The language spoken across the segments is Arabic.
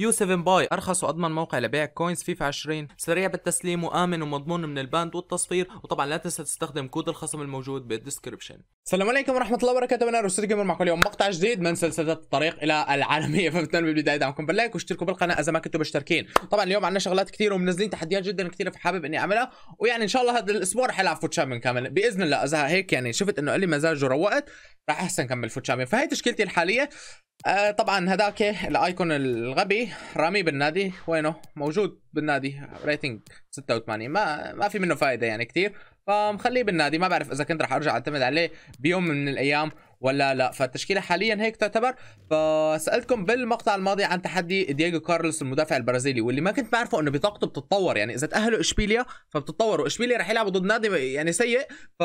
يو 7 باي ارخص واضمن موقع لبيع كوينز فيفا 20 سريع بالتسليم وامن ومضمون من الباند والتصفير وطبعا لا تنسى تستخدم كود الخصم الموجود بالديسكربشن السلام عليكم ورحمه الله وبركاته انا روسيت جيمر معكم اليوم مقطع جديد من سلسله الطريق الى العالميه فبتمنى بالبدايه دعمكم باللايك واشتركوا بالقناه اذا ما كنتوا مشتركين طبعا اليوم عندنا شغلات كثير ومنزلين تحديات جدا كثيره فحابب اني اعملها ويعني ان شاء الله هذا الاسبوع رح العب فوت شامبيون كامل باذن الله اذا هيك يعني شفت انه لي مزاج وروقت راح احسن كمل فوت شامبيون فهي تشكيلتي الحاليه آه طبعا هذاك الايكون الغبي رامي بالنادي وينه موجود بالنادي ريتنج 86 ما ما في منه فائده يعني كثير فمخليه بالنادي ما بعرف اذا كنت راح ارجع اعتمد عليه بيوم من الايام ولا لا فالتشكيله حاليا هيك تعتبر فسالتكم بالمقطع الماضي عن تحدي دييغو كارلوس المدافع البرازيلي واللي ما كنت بعرفه انه بطاقته بتتطور يعني اذا تاهلوا اشبيليا فبتتطور واشبيليا رح يلعبوا ضد نادي يعني سيء ف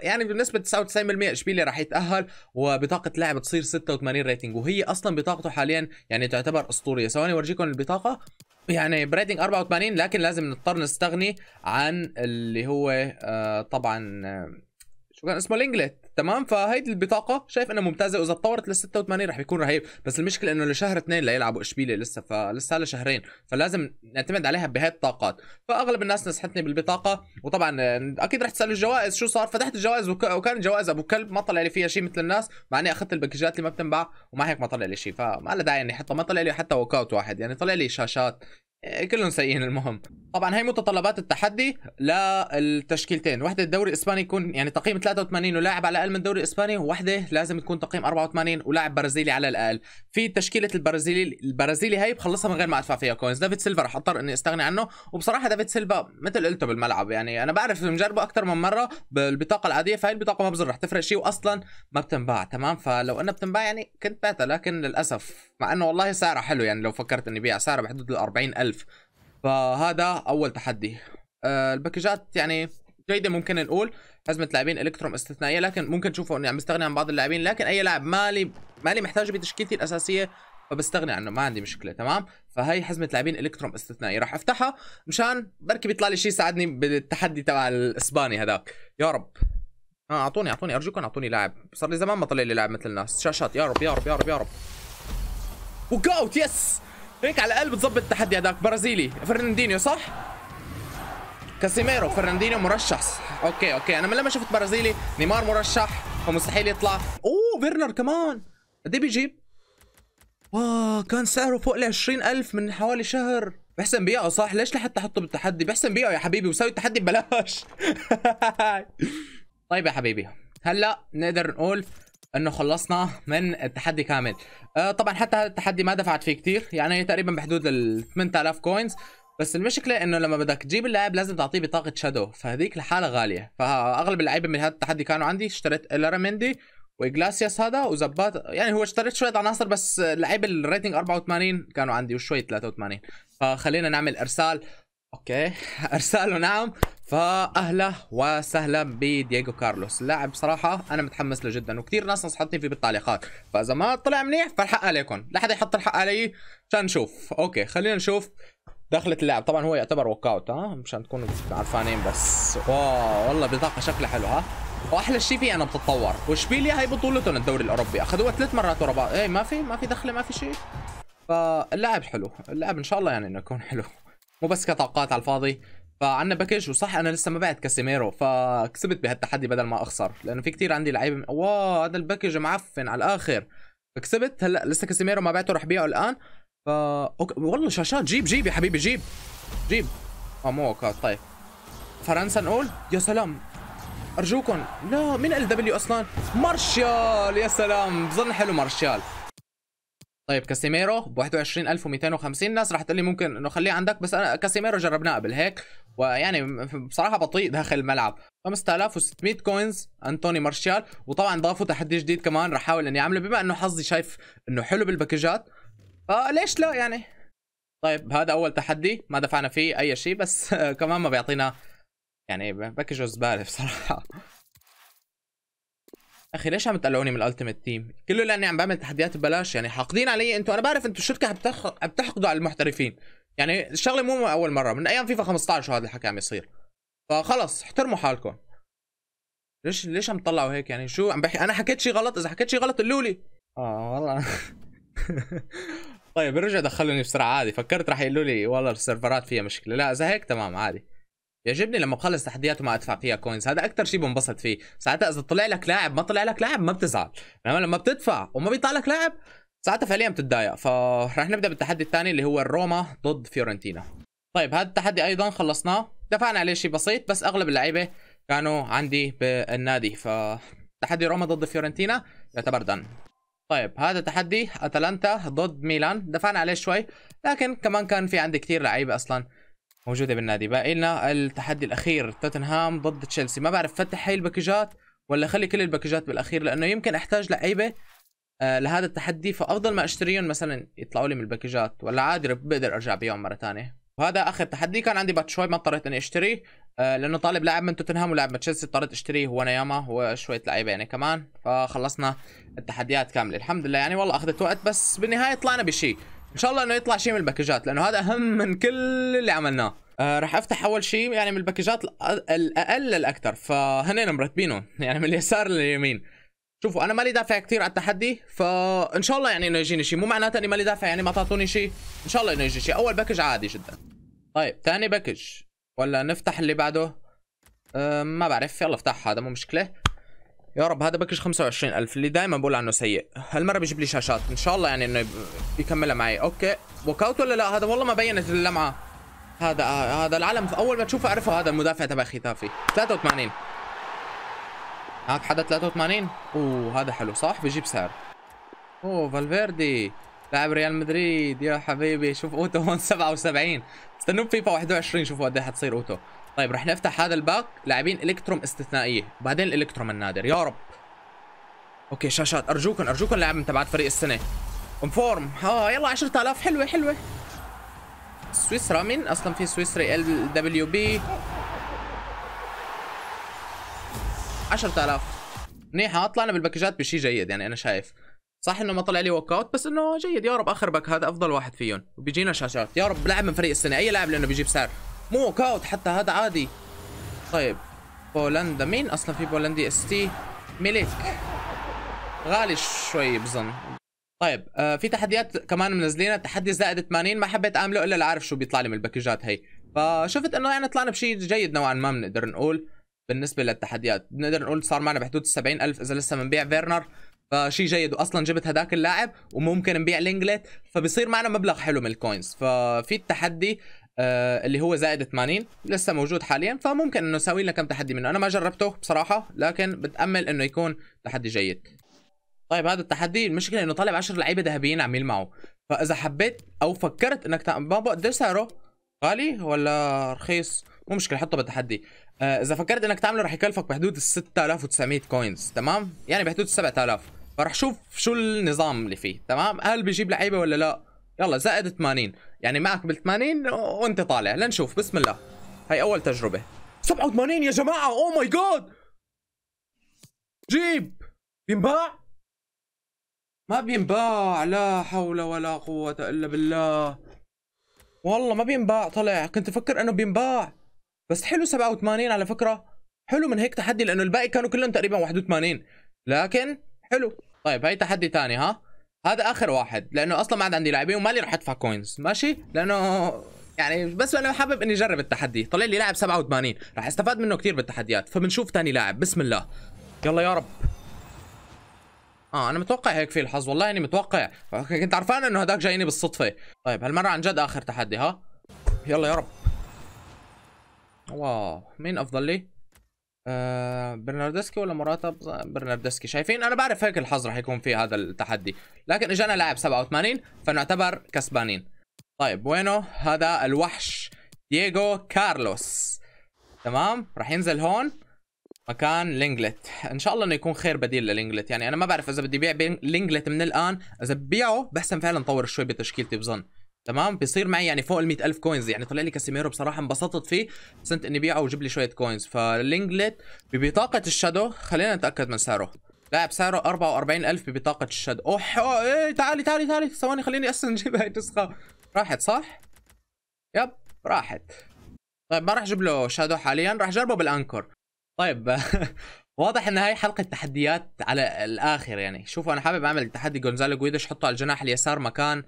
يعني بنسبه 99% اشبيليا رح يتاهل وبطاقه لاعب تصير 86 ريتنج وهي اصلا بطاقته حاليا يعني تعتبر اسطوريه ثواني اورجيكم البطاقه يعني بريتنج 84 لكن لازم نضطر نستغني عن اللي هو آه، طبعا آه، وكان اسمه لينجلت تمام فهيدي البطاقه شايف انها ممتازه واذا تطورت لل 86 رح يكون رهيب بس المشكله انه لشهر اثنين ليلعبوا اشبيليه لسه فلسه لها شهرين فلازم نعتمد عليها بهاي الطاقات فاغلب الناس نصحتني بالبطاقه وطبعا اكيد رح تسالوا الجوائز شو صار فتحت الجوائز وك... وكان جوائز ابو كلب ما طلع لي فيها شيء مثل الناس مع اني اخذت الباكجات اللي ما بتنباع ومع هيك ما طلع لي شيء فما له داعي اني احطها ما طلع لي حتى وكاوت واحد يعني طلع لي شاشات كلهم سيئين المهم طبعا هي متطلبات التحدي للتشكيلتين وحده الدوري الاسباني يكون يعني تقييم 83 ولاعب على الاقل من الدوري الاسباني وحده لازم تكون تقييم 84 ولاعب برازيلي على الاقل في تشكيله البرازيلي البرازيلي هي بخلصها من غير ما ادفع فيها كوينز دافيد سيلفا رح اضطر اني استغني عنه وبصراحه دافيد سيلفا مثل قلته بالملعب يعني انا بعرف مجربه اكثر من مره بالبطاقه العاديه فهي البطاقه ما بظن رح تفرق شيء واصلا ما بتنباع تمام فلو انها بتنباع يعني كنت بعتها لكن للاسف مع انه والله سعره حلو يعني لو فكرت اني بيع سعره بحدود ال 40000 1000 فهذا اول تحدي آه الباكجات يعني جيده ممكن نقول ازمه لاعبين الكتروم استثنائيه لكن ممكن تشوفوا اني عم بستغني عن بعض اللاعبين لكن اي لاعب مالي مالي محتاجه بتشكيلتي الاساسيه فبستغني عنه ما عندي مشكله تمام فهي حزمه لاعبين الكتروم استثنائي راح افتحها مشان بركي بيطلع لي شيء يساعدني بالتحدي تبع الاسباني هذاك يا رب اه اعطوني اعطوني ارجوكم اعطوني لاعب صار لي زمان ما طلع لي لاعب مثل الناس شاشات يا رب يا رب يا رب يا رب وك اوت يس هيك على الاقل بتظبط التحدي هذاك برازيلي فرناندينيو صح؟ كاسيميرو فرناندينيو مرشح اوكي اوكي انا من لما شفت برازيلي نيمار مرشح ومستحيل يطلع اوه فيرنر كمان قد إيه بيجيب؟ واه كان سعره فوق ال 20000 من حوالي شهر بحسن بيعه صح ليش لحتى احطه بالتحدي بحسن بيعه يا حبيبي وسوي التحدي ببلاش طيب يا حبيبي هلا نقدر نقول انه خلصنا من التحدي كامل آه طبعا حتى هذا التحدي ما دفعت فيه كثير يعني تقريبا بحدود ال 8000 كوينز بس المشكله انه لما بدك تجيب اللاعب لازم تعطيه بطاقه شادو فهذيك لحالها غاليه فاغلب اللعيبه من هذا التحدي كانوا عندي اشتريت الارامندي وجلاسياس هذا وزبات يعني هو اشتريت شويه عناصر بس اللعيبه الريتنج 84 كانوا عندي وشويه 83 فخلينا نعمل ارسال اوكي ارساله نعم فاهلا وسهلا بدييغو كارلوس اللاعب صراحه انا متحمس له جدا وكثير ناس نصحتني فيه بالتعليقات فاذا ما طلع منيح فالحق عليكم لا حدا يحط الحق علي عشان نشوف اوكي خلينا نشوف دخلة اللاعب طبعا هو يعتبر ورك اوت ها مشان تكونوا عارفانين بس واو والله بطاقه شكلها حلو ها واحلى شيء فيه انا بتطور واشبيليا هي بطولتهم الدوري الاوروبي اخذوها ثلاث مرات ورا بعض ايه ما في ما في دخله ما في شيء فاللاعب حلو اللاعب ان شاء الله يعني انه يكون حلو مو بس كتوقعات على الفاضي فعنا باكج وصح انا لسه ما بعت كاسيميرو فكسبت بهالتحدي بدل ما اخسر لانه في كتير عندي لعيبه واو هذا الباكج معفن على الاخر فكسبت هلا لسه كاسيميرو ما بعته رح بيعه الان فا اوكي والله شاشات جيب جيب يا حبيبي جيب جيب اه مو اوكي طيب فرنسا نقول يا سلام ارجوكم لا مين ال دبليو اصلا مارشال يا سلام بظن حلو مارشال طيب كاسيميرو ب 21250 ناس راح تقول لي ممكن انه خليه عندك بس انا كاسيميرو جربناه قبل هيك ويعني بصراحه بطيء داخل الملعب 5600 كوينز انتوني مارشال وطبعا ضافوا تحدي جديد كمان راح احاول اني اعمله بما انه حظي شايف انه حلو بالباكجات فليش آه، لا يعني طيب هذا اول تحدي ما دفعنا فيه اي شيء بس كمان ما بيعطينا يعني باكج زباله بصراحه اخي ليش عم تقلعوني من الالتيميت تيم؟ كله لاني عم بعمل تحديات ببلاش يعني حاقدين علي انتم انا بعرف انتم الشركه عم تحقدوا بتحقدوا على المحترفين يعني الشغله مو اول مره من ايام فيفا 15 وهذا الحكي عم يصير فخلص احترموا حالكم ليش ليش عم تطلعوا هيك يعني شو عم بحكي انا حكيت شيء غلط اذا حكيت شيء غلط قولوا لي اه والله طيب رجع دخلوني بسرعه عادي فكرت رح يقولوا لي والله السيرفرات فيها مشكله لا اذا هيك تمام عادي يعجبني لما بخلص تحديات وما ادفع فيها كوينز هذا اكثر شيء بنبسط فيه ساعتها اذا طلع لك لاعب ما طلع لك لاعب ما بتزعل لما لما بتدفع وما بيطلع لك لاعب ساعتها فعليا بتتضايق فرح نبدا بالتحدي الثاني اللي هو الروما ضد فيورنتينا طيب هذا التحدي ايضا خلصناه دفعنا عليه شيء بسيط بس اغلب اللعيبه كانوا عندي بالنادي ف تحدي روما ضد فيورنتينا يعتبر دن طيب هذا تحدي اتلانتا ضد ميلان دفعنا عليه شوي لكن كمان كان في عندي كثير لعيبه اصلا موجوده بالنادي باقي لنا التحدي الاخير توتنهام ضد تشيلسي ما بعرف فتح هاي الباكجات ولا خلي كل الباكجات بالاخير لانه يمكن احتاج لعيبه آه، لهذا التحدي فافضل ما اشتريهم مثلا يطلعوا لي من الباكجات ولا عادي بقدر ارجع بيهم مره ثانيه وهذا اخر تحدي كان عندي بعد شوي ما اضطريت اني اشتريه آه لانه طالب لاعب من توتنهام ولاعب من تشيلسي اضطريت اشتريه وانا ياما وشويه لعيبه يعني كمان فخلصنا التحديات كامله الحمد لله يعني والله اخذت وقت بس بالنهايه طلعنا بشيء ان شاء الله انه يطلع شيء من الباكجات لانه هذا اهم من كل اللي عملناه آه راح افتح اول شيء يعني من الباكجات الاقل للاكثر فهنين مرتبينهم يعني من اليسار لليمين شوفوا انا مالي دافع كثير على التحدي فان شاء الله يعني انه يجيني شيء مو معناته اني مالي دافع يعني ما تعطوني شيء ان شاء الله انه يجي شيء اول باكج عادي جدا طيب ثاني باكج ولا نفتح اللي بعده أه ما بعرف يلا افتح هذا مو مشكله يا رب هذا باكج 25000 اللي دائما بقول عنه سيء هالمره بيجيب لي شاشات ان شاء الله يعني انه يكملها معي اوكي ووك اوت ولا لا هذا والله ما بينت اللمعه هذا هذا العلم اول ما تشوفه اعرفه هذا المدافع تبع ختافي 83 معك حدا 83 اوه هذا حلو صح بجيب سعر اوه فالفيردي لاعب ريال مدريد يا حبيبي شوف اوتو هون 77 استنوا فيفا 21 شوفوا قد ايه حتصير اوتو طيب رح نفتح هذا الباك لاعبين الكتروم استثنائيه وبعدين الالكتروم النادر يا رب اوكي شاشات ارجوكم ارجوكم لاعب من تبعات فريق السنه انفورم ها يلا 10000 حلوه حلوه سويسرا مين اصلا في سويسري ال دبليو بي 10000 منيحه طلعنا بالباكجات بشيء جيد يعني انا شايف صح انه ما طلع لي ووك اوت بس انه جيد يا رب اخر باك هذا افضل واحد فيهم وبيجينا شاشات يا رب لاعب من فريق السنه اي لاعب لانه بيجيب سعر مو نوك اوت حتى هذا عادي طيب بولندا مين اصلا في بولندي اس تي ميليك غالي شوي بظن طيب آه في تحديات كمان منزلينها تحدي زائد 80 ما حبيت اعمله الا لعرف شو بيطلع لي من الباكجات هي فشفت انه يعني طلعنا بشيء جيد نوعا ما بنقدر نقول بالنسبه للتحديات بنقدر نقول صار معنا بحدود 70000 اذا لسه بنبيع فيرنر فشيء جيد واصلا جبت هداك اللاعب وممكن نبيع لينجلت فبصير معنا مبلغ حلو من الكوينز ففي التحدي آه، اللي هو زائد 80 لسه موجود حاليا فممكن انه نسوي لنا كم تحدي منه انا ما جربته بصراحه لكن بتامل انه يكون تحدي جيد طيب هذا التحدي المشكله انه طالب 10 لعيبه ذهبيين عم يلمعوا فاذا حبيت او فكرت انك تعمل بابا قديش سعره غالي ولا رخيص مو مشكله حطه بالتحدي آه، اذا فكرت انك تعمله رح يكلفك بحدود ال 6900 كوينز تمام يعني بحدود 7000 فرح شوف شو النظام اللي فيه تمام هل بيجيب لعيبه ولا لا يلا زائد 80 يعني معك بال80 وانت طالع لنشوف بسم الله هاي اول تجربه 87 يا جماعه او ماي جاد جيب بينباع ما بينباع لا حول ولا قوه الا بالله والله ما بينباع طلع كنت افكر انه بينباع بس حلو 87 على فكره حلو من هيك تحدي لانه الباقي كانوا كلهم تقريبا 81 لكن حلو طيب هاي تحدي ثاني ها هذا اخر واحد لانه اصلا ما عاد عندي لاعبين ومالي رح ادفع كوينز ماشي لانه يعني بس انا حابب اني اجرب التحدي طلع لي لاعب 87 رح استفاد منه كثير بالتحديات فبنشوف ثاني لاعب بسم الله يلا يا رب اه انا متوقع هيك في الحظ والله اني متوقع كنت عرفان انه هداك جايني بالصدفه طيب هالمره عن جد اخر تحدي ها يلا يا رب واو مين افضل لي آه، برناردسكي ولا مراتا برناردسكي شايفين انا بعرف هيك الحظ رح يكون في هذا التحدي لكن اجانا لاعب 87 فنعتبر كسبانين طيب وينه هذا الوحش دييغو كارلوس تمام راح ينزل هون مكان لينجلت ان شاء الله انه يكون خير بديل للينجلت يعني انا ما بعرف اذا بدي بيع لينجلت من الان اذا ببيعه بحسن فعلا طور شوي بتشكيلتي بظن تمام بيصير معي يعني فوق ال ألف كوينز يعني طلع لي كاسيميرو بصراحه انبسطت فيه حسنت اني بيعه وجيب لي شويه كوينز فاللينجلت ببطاقه الشادو خلينا نتاكد من سعره لاعب سعره 44000 ببطاقه الشادو اوح أوه ايه تعالي تعالي تعالي ثواني خليني اصلا نجيب هاي النسخه راحت صح يب راحت طيب ما راح اجيب له شادو حاليا راح اجربه بالانكر طيب واضح ان هاي حلقه تحديات على الاخر يعني شوفوا انا حابب اعمل تحدي جونزالو جويدش حطه على الجناح اليسار مكان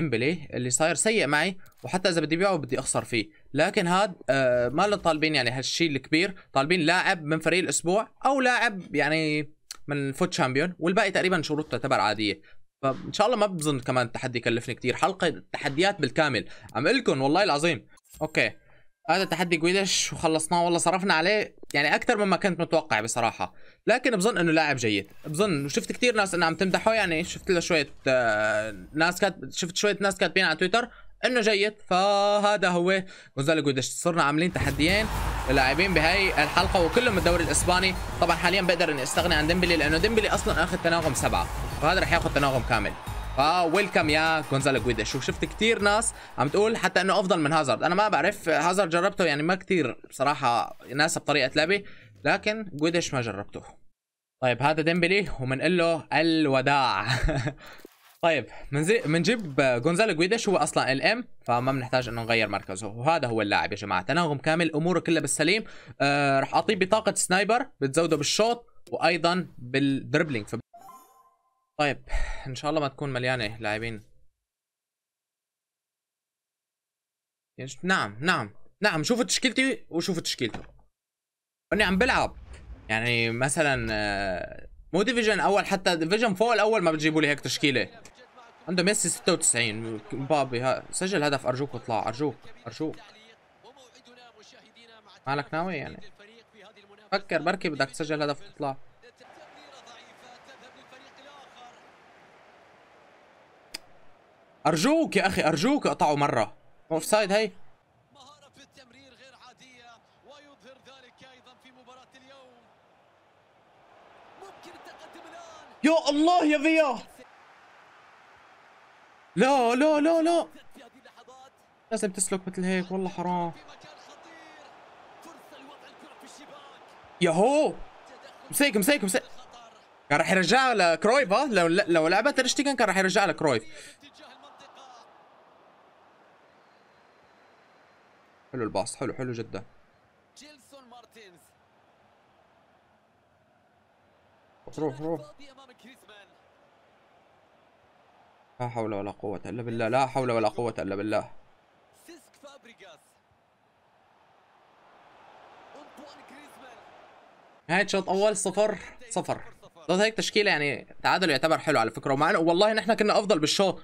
ديمبلي اللي صاير سيء معي وحتى اذا بدي بيعه بدي اخسر فيه لكن هاد آه، ما له طالبين يعني هالشيء الكبير طالبين لاعب من فريق الاسبوع او لاعب يعني من فوت شامبيون والباقي تقريبا شروط تعتبر عاديه فان شاء الله ما بظن كمان التحدي كلفني كثير حلقه التحديات بالكامل عم لكم والله العظيم اوكي هذا تحدي جويدش وخلصناه والله صرفنا عليه يعني اكثر مما كنت متوقع بصراحه لكن بظن انه لاعب جيد بظن وشفت كثير ناس انه عم تمدحه يعني شفت له شويه آه، ناس كات شفت شويه ناس كاتبين على تويتر انه جيد فهذا هو جونزالو جويدش صرنا عاملين تحديين للاعبين بهي الحلقه وكلهم من الدوري الاسباني طبعا حاليا بقدر اني استغني عن ديمبلي لانه ديمبلي اصلا اخذ تناغم سبعه فهذا رح ياخذ تناغم كامل اه ويلكم يا جونزالو جويدا شوف شفت ناس عم تقول حتى انه افضل من هازارد انا ما بعرف هازارد جربته يعني ما كثير بصراحه ناسه بطريقه لعبي لكن جويدش ما جربته طيب هذا ديمبلي ومنقول له الوداع طيب بنجيب جونزالو جويدش هو اصلا ال ام فما بنحتاج انه نغير مركزه وهذا هو اللاعب يا جماعه تناغم كامل اموره كلها بالسليم آه رح اعطيه بطاقه سنايبر بتزوده بالشوط وايضا بالدربلينج طيب ان شاء الله ما تكون مليانه لاعبين يعني نعم نعم نعم شوفوا تشكيلتي وشوفوا تشكيلته اني عم بلعب يعني مثلا آه، مو ديفيجن اول حتى ديفيجن فوق الاول ما بتجيبوا لي هيك تشكيله عنده ميسي 96 مبابي ها سجل هدف ارجوك اطلع ارجوك ارجوك مالك ناوي يعني فكر بركي بدك تسجل هدف وتطلع ارجوك يا اخي ارجوك اقطعوا مره اوف سايد هي مهاره في التمرير غير عاديه ويظهر ذلك ايضا في مباراه اليوم ممكن التقدم الان يا الله يا فيا لا لا لا لا لازم تسلك مثل هيك والله حرام يا هو مسيك مسيك مسيك كان راح يرجعها لكرويف لو لو لعبت ريشتيجن كان راح يرجع لكرويف حلو الباص حلو حلو جدا روح روح لا حول ولا قوة إلا بالله لا حول ولا قوة إلا بالله نهاية شوط أول صفر صفر ضد هيك تشكيلة يعني تعادل يعتبر حلو على فكرة ومع والله نحن كنا أفضل بالشوط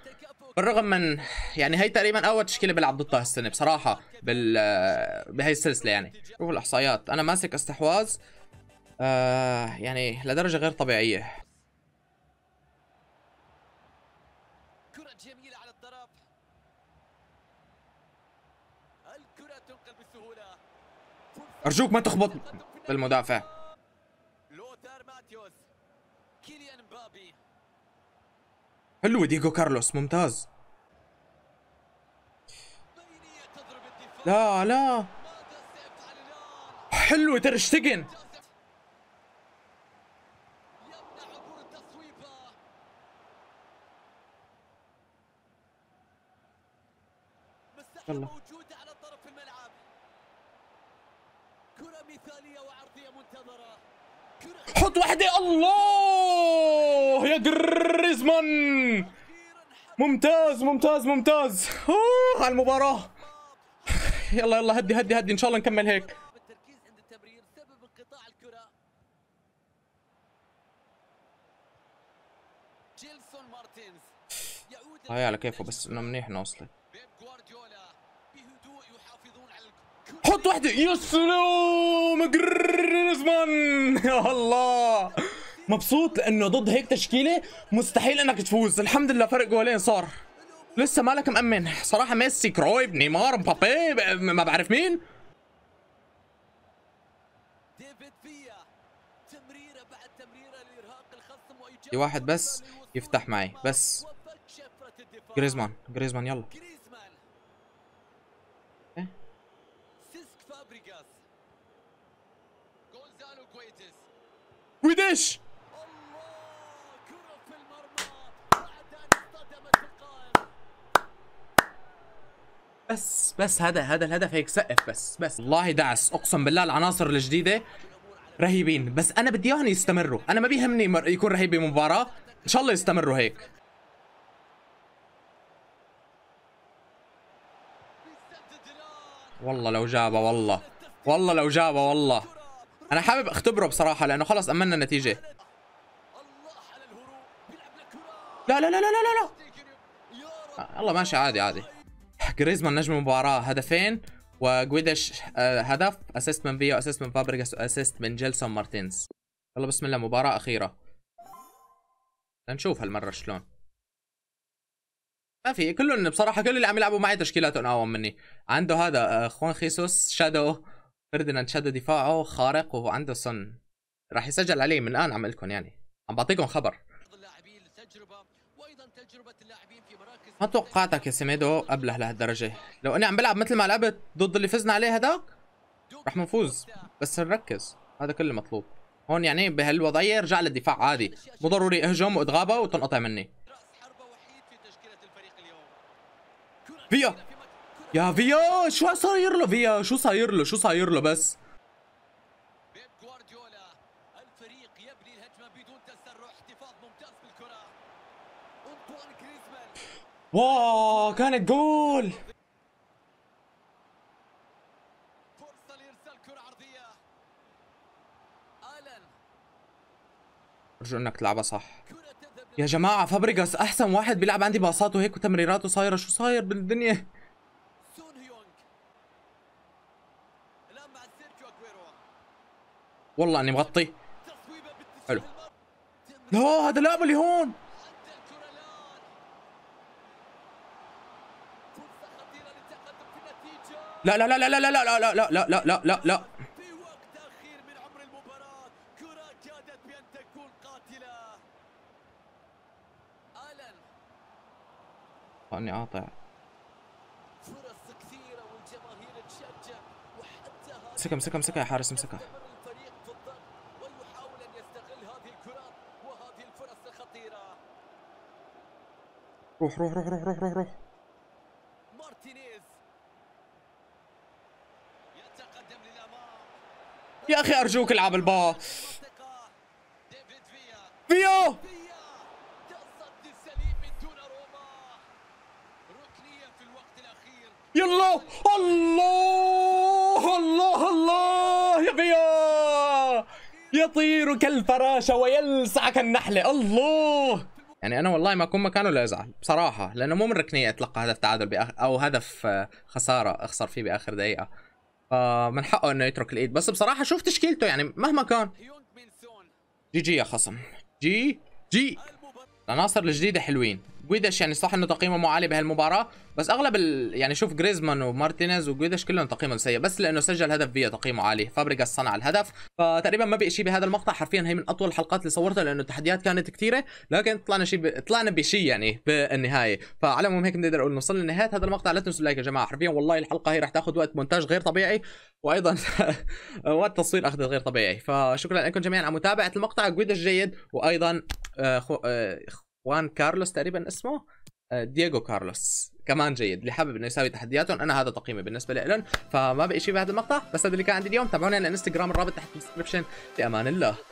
بالرغم من يعني هي تقريبا اول تشكيله بلعب ضدها هالسنه بصراحه بال بهي السلسله يعني شوف الاحصائيات انا ماسك استحواذ آه يعني لدرجه غير طبيعيه ارجوك ما تخبط بالمدافع حلو ديجو كارلوس ممتاز لا لا حلو ترشتجن موجودة على طرف الملعب كرة مثالية وعرضية منتظرة حط واحدة الله يا قرر جريزمان ممتاز ممتاز ممتاز اوه على المباراة يلا يلا هدي هدي هدي ان شاء الله نكمل هيك هاي آه، على كيفه بس انه منيح انه وصلت حط وحده يا سلام جريزمان يا الله مبسوط لانه ضد هيك تشكيله مستحيل انك تفوز الحمد لله فرق جولين صار لسه مالك مأمن صراحة ميسي كرويب نيمار مبابي ما بعرف مين في واحد بس يفتح معي بس جريزمان جريزمان يلا إيه؟ ويديش بس بس هذا هذا الهدف هيك سقف بس بس والله دعس اقسم بالله العناصر الجديده رهيبين بس انا بدي اياهم يستمروا انا ما بيهمني يكون رهيب بمباراه ان شاء الله يستمروا هيك والله لو جابها والله والله لو جابها والله انا حابب اختبره بصراحه لانه خلص امنا النتيجه لا لا لا لا لا لا آه، الله ماشي عادي عادي جريزمان نجم المباراه هدفين وجويدش آه، هدف اسيست من فيو اسيست من فابريجاس واسيست من جيلسون مارتينز يلا بسم الله مباراه اخيره لنشوف هالمره شلون ما في كلهم بصراحه كل اللي عم يلعبوا معي تشكيلاتهم اقوى مني عنده هذا آه، خوان خيسوس شادو فردناند شادو دفاعه خارق وعنده سن راح يسجل عليه من الان عم لكم يعني عم بعطيكم خبر تجربه وايضا تجربه اللاعبين ما توقعتك يا سيميدو قبله لهالدرجه لو اني عم بلعب مثل ما لعبت ضد اللي فزنا عليه هداك رح نفوز بس نركز هذا كل المطلوب هون يعني بهالوضعيه رجع للدفاع عادي مو ضروري اهجم واتغابى وتنقطع مني فيا يا فيا شو صاير له فيا شو صاير له شو صاير له بس واو كانت جول فرصه لارسال كره عرضيه ارجو انك تلعبها صح يا جماعه فابريجاس احسن واحد بيلعب عندي باصاته هيك وتمريراته صايره شو صاير بالدنيا والله اني مغطي حلو لا هذا لاعب اللي هون لا لا لا لا لا لا لا لا لا لا لا لا لا لا لا وقت قاطع فرص كثيرة والجماهير تشجع وحتى بأن تكون قاتلة يا حارس قاطع فرص كثيرة والجماهير تشجع وحتى يستغل هذه الكرات وهذه الفرص الخطيرة روح روح روح روح روح روح روح يا اخي ارجوك العب الباص فيا يلا الله الله الله يا فيا يطير كالفراشة ويلسع كالنحلة الله يعني انا والله ما اكون مكانه لا ازعل بصراحه لانه مو من ركنية اتلقى هدف تعادل بأخ... او هدف آه، خساره اخسر فيه باخر دقيقه فمن آه، من حقه انه يترك الايد بس بصراحه شوف تشكيلته يعني مهما كان جي جي يا خصم جي جي العناصر الجديده حلوين جويدش يعني صح انه تقييمه مو عالي بهالمباراه بس اغلب ال... يعني شوف جريزمان ومارتينيز وجويدش كلهم تقييمهم سيء بس لانه سجل هدف فيا تقييمه عالي فابريجاس صنع الهدف فتقريبا ما بقي شيء بهذا المقطع حرفيا هي من اطول الحلقات اللي صورتها لانه التحديات كانت كثيره لكن طلعنا شيء ب... طلعنا بشيء يعني بالنهايه فعلى المهم هيك بنقدر نقول وصلنا لنهايه هذا المقطع لا تنسوا اللايك يا جماعه حرفيا والله الحلقه هي رح تاخذ وقت مونتاج غير طبيعي وايضا وقت تصوير اخذ غير طبيعي فشكرا لكم جميعا على متابعه المقطع جويدش جيد وايضا آه خو... آه وان كارلوس تقريبا اسمه آه، دييغو كارلوس كمان جيد اللي حابب انه يساوي تحدياتهم انا هذا تقييمي بالنسبه لهم فما بقي شيء بهذا المقطع بس هذا اللي كان عندي اليوم تابعوني على الانستغرام الرابط تحت في امان بامان الله